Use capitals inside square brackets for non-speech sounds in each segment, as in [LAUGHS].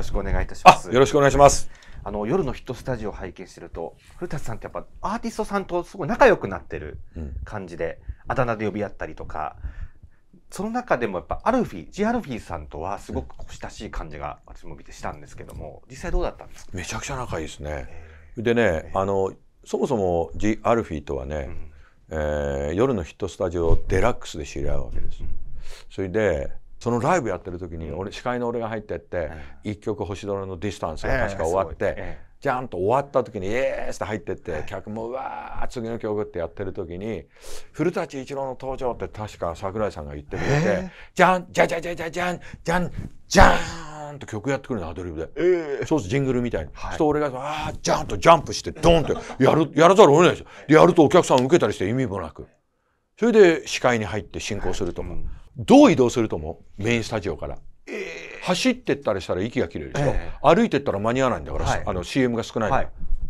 ろしくお願いいたします。よろしくお願いします。あの夜のヒットスタジオを拝見してると古舘さんってやっぱアーティストさんとすごい仲良くなってる感じで、うん、あだ名で呼び合ったりとかその中でもやっぱアルフィジアルフィさんとはすごく親しい感じが私も見てしたんですけども、うん、実際どうだったんですかめちゃくちゃ仲いいですね。えー、でね、えー、あのそもそもジアルフィとはね、うん、えー、夜のヒットスタジオデラックスで知り合うわけです。それでそのライブやってる時に俺司会の俺が入ってって一曲「星空のディスタンス」が確か終わってじゃんと終わった時に「イエース!」って入ってって客も「うわー次の曲」ってやってる時に古舘一郎の登場って確か櫻井さんが言ってくれて「じゃんじゃじゃじゃじゃじゃんじゃんじゃン!」ん!」と曲やってくるのアドリブで、えー、そうすジングルみたいに、はい、そう俺が「あジャン!」とジャンプしてドンってやるやらざるを得ないですでやるとお客さん受けたりして意味もなくそれで司会に入って進行すると思う。どう移動すると思うメインスタジオから。走ってったりしたら息が切れるでしょ、えー、歩いてったら間に合わないんだから、はい、あの CM が少ない、はい、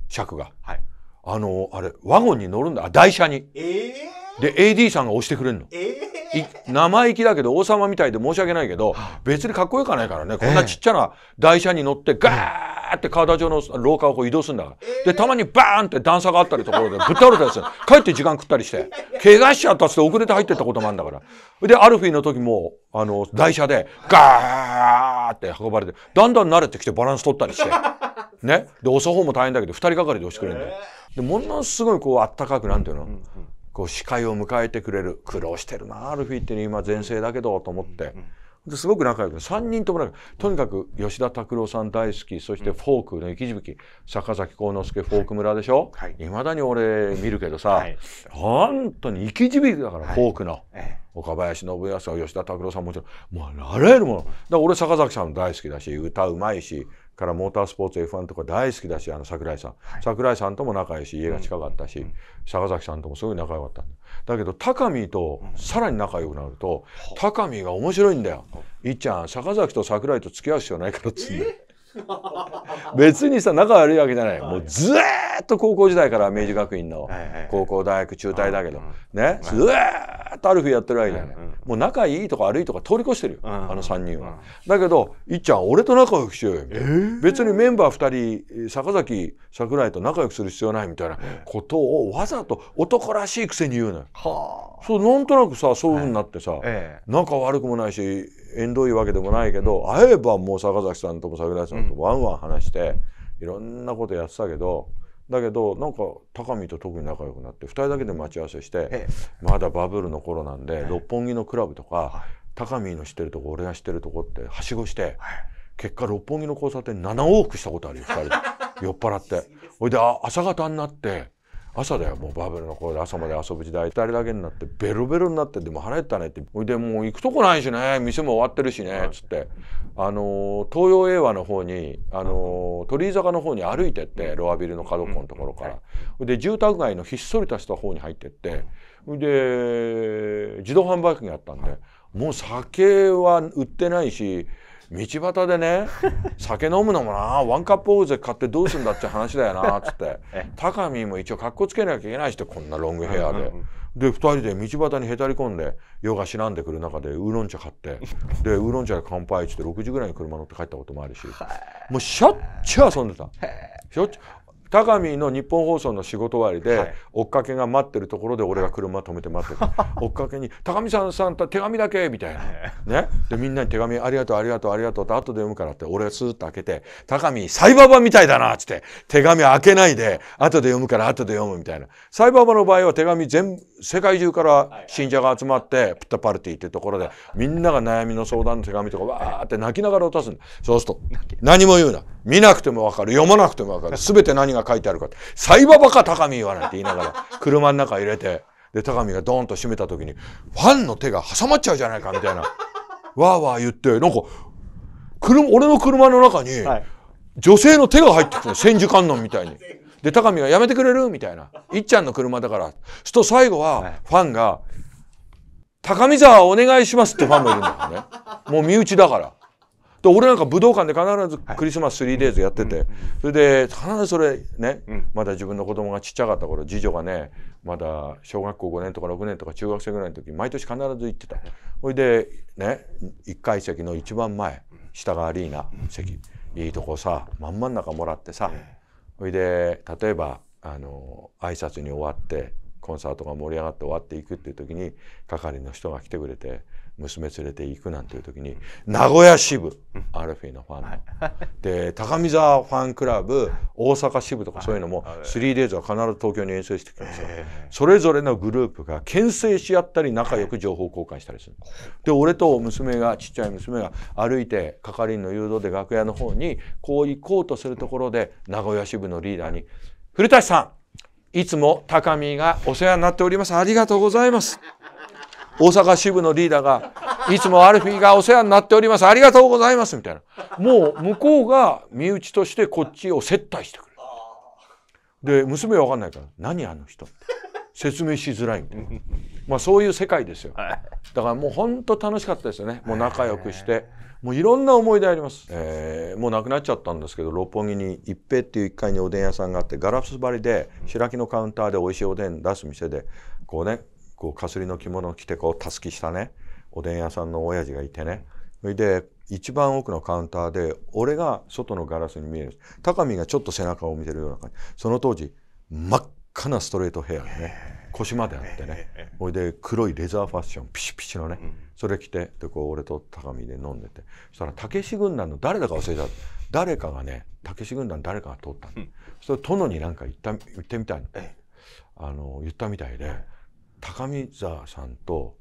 尺が、はい、あのあれワゴンに乗るんだあ台車に、えー、で AD さんが押してくれるの、えー、生意気だけど王様みたいで申し訳ないけど別にかっこよくないからねこんなちっちゃな台車に乗ってガーッーって体上の廊下をこう移動するんだから、えー、でたまにバーンって段差があったりところで [LAUGHS] ぶっ倒れたりする帰って時間食ったりして怪我しちゃったっつって遅れて入ってったこともあるんだからでアルフィーの時もあの台車でガーって運ばれてだんだん慣れてきてバランス取ったりして。ね、で押す方も大変だけど2人がかりで押してくれるんだよ。でものすごいこうあったかくなんていうの、こう視界を迎えてくれる苦労してるなアルフィーって、ね、今全盛だけどと思って、ですごく仲良く3人とも仲良くとにかく吉田拓郎さん大好きそしてフォークの生き字引坂崎幸之助フォーク村でしょ、はいまだに俺見るけどさ、はい、本当に生き字引だから、はい、フォークの、ええ、岡林信康吉田拓郎さんもちろんもうあらゆるものだから俺坂崎さん大好きだし歌うまいしからモータースポーツ F1 とか大好きだしあの桜井さん、はい、桜井さんとも仲良いし家が近かったし、うん、坂崎さんともすごい仲良かったんだだけど高見とさらに仲良くなると、高見が面白いんだよ、いっちゃん坂崎と桜井と付き合う必要ないからっつって。[LAUGHS] 別にさ仲悪いわけじゃない、もうずっと高校時代から明治学院の高校大学中退だけど、ね、ずっとアルフィーやってるわけだよね、もう仲いいとか悪いとか通り越してるよ、あの3人は、だけどいっちゃん俺と仲良くしようよ別にメンバー2人坂崎桜井と仲良くする必要ないみたいなことをわざと男らしいくせに言うのよ。そうなんとなくさそういうふうになってさ、仲悪くもないし縁遠いわけでもないけど、会えばもう坂崎さんとも桜井さんんとワンワン話していろんなことやってたけどだけどなんか高見と特に仲良くなって2人だけで待ち合わせしてまだバブルの頃なんで六本木のクラブとか高見の知ってるとこ俺が知ってるとこってはしごして結果六本木の交差点7往復したことあるよ2人 [LAUGHS] 酔っ払って。ほいで朝方になって朝だよもうバブルの頃で朝まで遊ぶ時代2人だけになってベロベロになってでも腹減ったねってほいでもう行くとこないしね店も終わってるしねっつってあの東洋英和の方にあの鳥居坂の方に歩いてってロアビルの角っこのところからで住宅街のひっそりとした方に入ってってで自動販売機があったんでもう酒は売ってないし道端でね [LAUGHS] 酒飲むのもなワンカップ大勢買ってどうすんだって話だよなっ [LAUGHS] つって高見も一応格好つけなきゃいけないしてこんなロングヘアで。で2人で道端にへたり込んで夜がしらんでくる中でウーロン茶買ってでウーロン茶で乾杯っつって6時ぐらいに車乗って帰ったこともあるしもうしょっちゅう遊んでたしょっちゅう高見の日本放送の仕事終わりで、はい、追っかけが待ってるところで俺が車止めて待ってる、[LAUGHS] 追っかけに「高見さんさんと手紙だけ」みたいな、ね、でみんなに手紙「ありがとうありがとうありがとう」って後で読むからって俺はスーッと開けて「高見サイバーバみたいだな」っつって手紙開けないで後で読むから後で読むみたいなサイバーバの場合は手紙全世界中から信者が集まってプッタパルティっていうところでみんなが悩みの相談の手紙とかわーって泣きながら落とすんだそうすると何も言うな。見なくてもわかる。読まなくてもわかる。すべて何が書いてあるか。サイババか高見言わないって言いながら、車の中入れて、で、高見がドーンと閉めた時に、ファンの手が挟まっちゃうじゃないか、みたいな。[LAUGHS] わーわー言って、なんか、車、俺の車の中に、女性の手が入ってくる。千手観音みたいに。で、高見がやめてくれるみたいな。いっちゃんの車だから。すと最後は、ファンが、高見沢お願いしますってファンもいるんだからね。もう身内だから。で俺なんか武道館で必ずクリスマス 3days やってて、それで必ずそれね、まだ自分の子供がちっちゃかった頃次女がねまだ小学校5年とか6年とか中学生ぐらいの時毎年必ず行ってたほいでね1階席の一番前下がアリーナ席いいとこさまん真ん中もらってさほいで例えばあの挨拶に終わってコンサートが盛り上がって終わっていくっていう時に係の人が来てくれて。娘連れて行くなんていう時に名古屋支部アルフィーのファンの、はい、[LAUGHS] で高見沢ファンクラブ大阪支部とかそういうのも 3days は必ず東京に遠征してきますよそれぞれのグループが牽制し合ったり仲良く情報交換したりするで俺と娘がちっちゃい娘が歩いて係員の誘導で楽屋の方にこう行こうとするところで名古屋支部のリーダーに「古舘さんいつも高見がお世話になっておりますありがとうございます」大阪支部のリーダーが「いつもアルフィーがお世話になっておりますありがとうございます」みたいなもう向こうが身内としてこっちを接待してくるで娘は分かんないから「何あの人」説明しづらいみたいなまあそういう世界ですよだからもう本当楽しかったですよねもう仲良くしてもういろんな思い出あります、えー、もうなくなっちゃったんですけど六本木に一平っていう1階におでん屋さんがあってガラス張りで白木のカウンターで美味しいおでん出す店でこうねこうかすりの着物を着てこうたすきしたねおでん屋さんの親父がいてねそれで一番奥のカウンターで俺が外のガラスに見える高見がちょっと背中を見てるような感じその当時真っ赤なストレートヘアでね腰まであってねほいで黒いレザーファッションピシピシのねそれ着てでこう俺と高見で飲んでてそしたら武志軍団の誰だか忘れちゃった誰かがね武志軍団誰かが通ったの、それ殿に何か言った言ってみたいあの言ったみたいで。高見沢さんと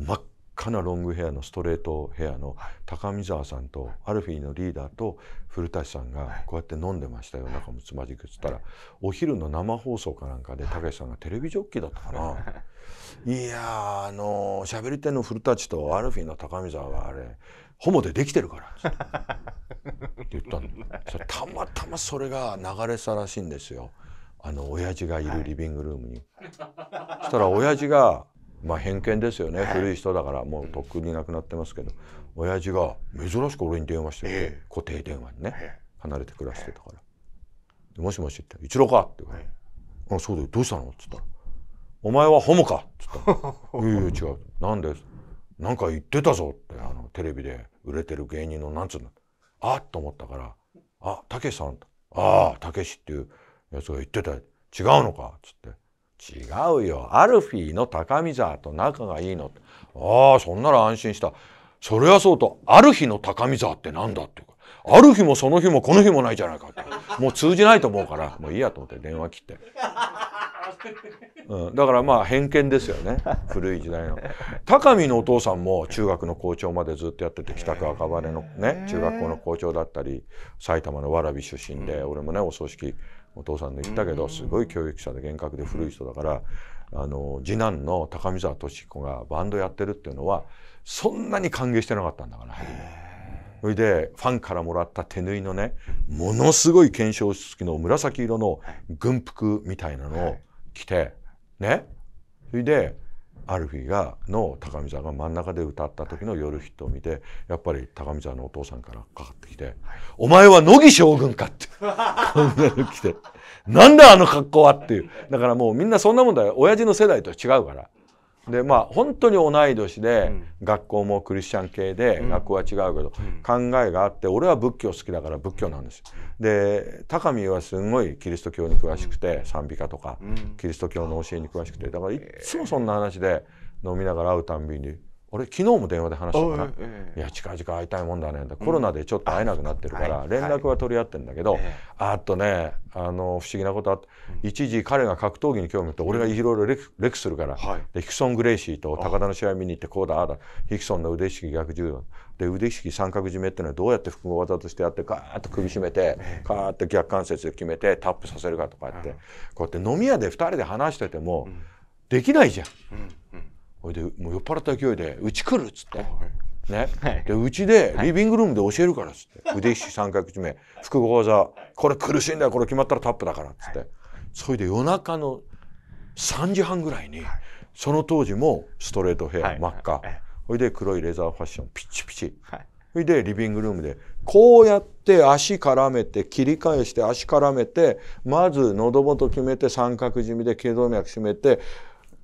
真っ赤なロングヘアのストレートヘアの高見沢さんとアルフィーのリーダーと古舘さんがこうやって飲んでましたよ中もつまじくっつったらお昼の生放送かなんかでたけしさんがテレビジョッキーだったかな。いやあの喋、べり手の古舘とアルフィーの高見沢はあれホモでできてるから [LAUGHS] って言ったのたまたまそれが流れたらしいんですよ。あの親父がいるリビングルームに、はい、そしたら親父がまあ偏見ですよね、古い人だからもうとっくに亡くなってますけど親父が珍しく俺に電話して、えー、固定電話にね、離れて暮らしてたから「もしもし」って「一郎か?」って言うから、えあそうだよどうしたの?」っつったら「お前はホモか?」っつったら「[LAUGHS] いやいや違う何でなんか言ってたぞ」ってあのテレビで売れてる芸人のなんつうのあっと思ったから「あたけしさん」ああたけしっていうやつが言ってた違うのかっつって「違うよアルフィーの高見沢と仲がいいの」ああそんなら安心したそれはそうとある日の高見沢って何だ」っていうか「ある日もその日もこの日もないじゃないか」ってもう通じないと思うからもういいやと思って電話切って。うん、だからまあ偏見ですよね古い時代の高見のお父さんも中学の校長までずっとやってて北区赤羽のね中学校の校長だったり埼玉の蕨出身で俺もねお葬式お父さんの言ったけどすごい教育者で厳格で古い人だから、あの次男の高見沢俊彦がバンドやってるっていうのはそんなに歓迎してなかったんだから初め。それでファンからもらった手縫いのねものすごい検証付きの紫色の軍服みたいなのを着てねそれでアルフィがの高見沢が真ん中で歌った時の夜ヒットを見てやっぱり高見沢のお父さんからかかってきて「お前は乃木将軍か」ってこんなの来て「なんだあの格好は」っていうだからもうみんなそんなもんだよ親父の世代と違うからでまあ本当に同い年で、学校もクリスチャン系で、学校は違うけど、考えがあって俺は仏教好きだから仏教なんですよ。で高見はすごいキリスト教に詳しくて、賛美歌とか、キリスト教の教えに詳しくてだからいつもそんな話で飲みながら会うたんびに。俺昨日も電話で話したから、えいや近々会いたいもんだね、コロナでちょっと会えなくなってるから連絡は取り合ってるんだけど、あっとねあの不思議なことあって、うん、一時彼が格闘技に興味持って俺がいろいろレクするから、でヒクソン・グレイシーと高田の試合見に行ってこうだああだヒクソンの腕意識逆柔道で腕意識三角締めっていうのはどうやって複合技としてやってガーッと首絞めてガーッと逆関節で決めてタップさせるかとかって、こうやって飲み屋で2人で話してても、できないじゃんでもう酔っ払った勢いで「うち来る」っつって。ね、でうちでリビングルームで教えるからっつって、腕ひし3回口目複合技これ苦しいんだよこれ決まったらタップだからっつって、それで夜中の3時半ぐらいに、その当時もストレートヘア、真っ赤、ほいで黒いレザーファッションピチピチ、ほいでリビングルームでこうやって足絡めて切り返して足絡めてまず喉元決めて三角締めで頸動脈締めて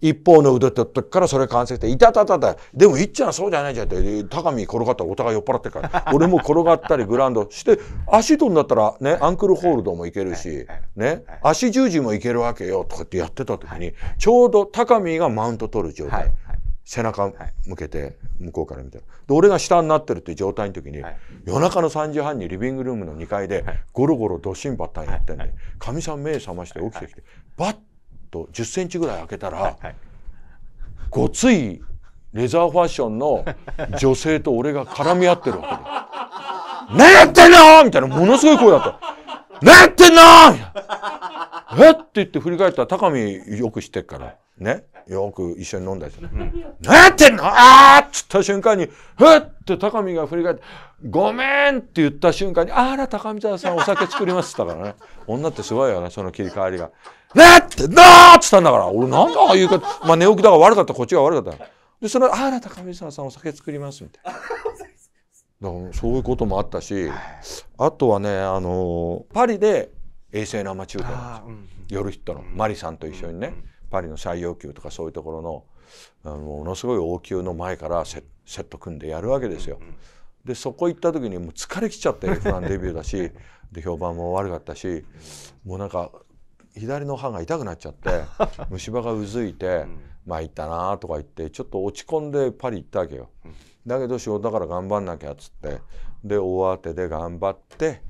一方の腕取っとからそれ完成して、いたたたた、でもいっちゃんそうじゃないじゃんって、高見転がったらお互い酔っ払ってから、[LAUGHS] 俺も転がったりグラウンドして、足とんだったらね、アンクルホールドもいけるし、ね、足十字もいけるわけよとかってやってた時に、ちょうど高見がマウント取る状態。背中向けて向こうから見たら、で俺が下になってるっていう状態の時に、夜中の3時半にリビングルームの2階でゴロゴロドシンバッタンやってんでかみ、さん目覚まして起きてきてバッと10センチぐらい開けたら、はいはい、ごついレザーファッションの女性と俺が絡み合ってるわけで。何やってんのみたいなものすごい声だった。何やってんのえって言って振り返ったら高見よく知ってっから、ね。よく一緒に飲んだりする。何やってんのああっつった瞬間に、えって高見が振り返って、ごめんって言った瞬間に、あら、高見沢さんお酒作りますって言ったからね。女ってすごいよね、その切り替わりが。ねってなあっつったんだから、俺なんだああいうか、まあ寝起きだから悪かった、こっちが悪かった。で、その、あなた上沢さんお酒作りますみたいな。だからそういうこともあったし、あとはね、あのパリで衛星生中継んですよ、うん、夜ヒットの、マリさんと一緒にね、うん、パリの最要求とかそういうところの、あのものすごい王宮の前からセット組んでやるわけですよ。でそこ行った時にもう疲れきちゃって F1 デビューだし [LAUGHS] で評判も悪かったしもうなんか左の歯が痛くなっちゃって [LAUGHS] 虫歯がうずいて、うん、まあいったなとか言ってちょっと落ち込んでパリ行ったわけよ、うん、だけど仕事だから頑張んなきゃっつってで大当てで頑張って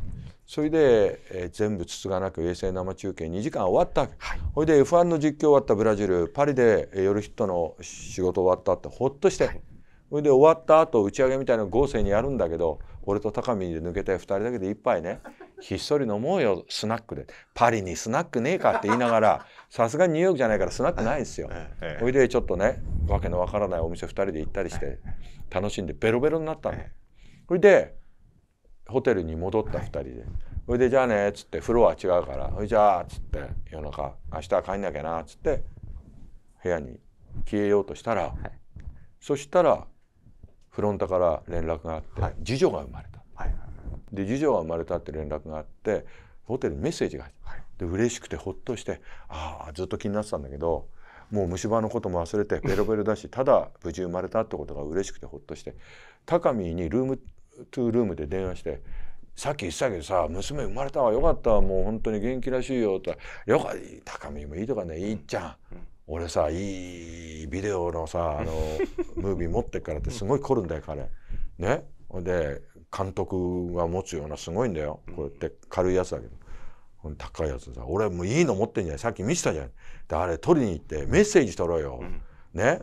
それで、えー、全部つつがなく衛星生中継2時間終わったわけ、はい、ほいで F1 の実況終わったブラジルパリで夜ヒットの仕事終わったってほっとして。はいそれで終わった後打ち上げみたいな豪合成にやるんだけど俺と高見で抜けて2人だけで一杯ねひっそり飲もうよスナックでパリにスナックねえかって言いながらさすがニューヨークじゃないからスナックないんですよ。ほいでちょっとねわけのわからないお店2人で行ったりして楽しんでベロベロになったの。ほいでホテルに戻った2人で。ほいでじゃあねっつってフロは違うからほいじゃあっつって夜中明日は帰んなきゃなっつって部屋に消えようとしたら、そしたらフロントから連絡があって、次女が生まれた。で次女が生まれたって連絡があってホテルにメッセージが入って、はい、で嬉しくてほっとしてああずっと気になってたんだけどもう虫歯のことも忘れて [LAUGHS] ベロベロだしただ無事生まれたってことが嬉しくてほっとして高見にルームトゥールームで電話して「さっき言ってたけどさ娘生まれたわよかったもう本当に元気らしいよ」とよか高見もいいとかねいいじゃん」うん俺さいいビデオのさあの [LAUGHS] ムービー持ってっからってすごい凝るんだよ彼ねで監督が持つようなすごいんだよこうやって軽いやつだけど。高いやつさ俺もういいの持ってんじゃないさっき見せたじゃんであれ取りに行ってメッセージ取ろうよ、ね、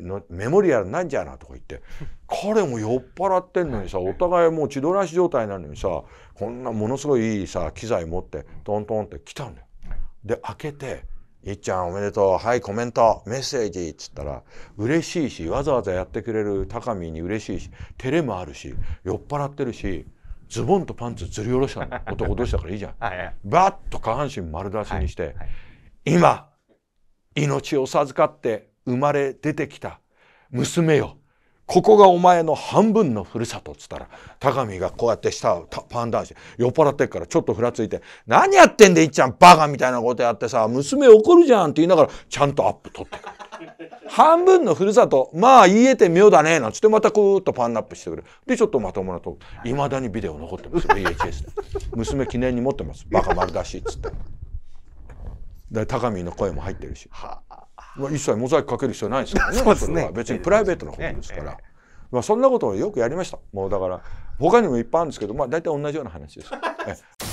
のメモリアルなんじゃなとか言って彼も酔っ払ってんのにさお互いもう血どらし状態なのにさこんなものすごいいいさ機材持ってトントンって来たんだよ。で開けていっちゃんおめでとう。はい、コメント。メッセージ。っつったら、嬉しいし、わざわざやってくれる高見に嬉しいし、照れもあるし、酔っ払ってるし、ズボンとパンツずり下ろしたの。男同士だからいいじゃん。[LAUGHS] はいはい、バッと下半身丸出しにして、はいはい、今、命を授かって生まれ出てきた娘よ。ここがお前の半分のふるさと」っつったら高見がこうやって下をパンダンして酔っ払ってっからちょっとふらついて「何やってんでいっちゃんバカみたいなことやってさ娘怒るじゃん」って言いながらちゃんとアップ取ってくる。半分のふるさとまあ言えて妙だねなんつってまたクーっとパンアップしてくるでちょっとまともなといまだにビデオ残ってます VHS で娘記念に持ってますバカ丸出しっつって。高見の声も入ってるし、は一切モザイクかける必要ないですからね [LAUGHS] そうですね別にプライベートなことですから、まあ、そんなことをよくやりましたもうだから他にもいっぱいあるんですけど、まあ、大体同じような話です。え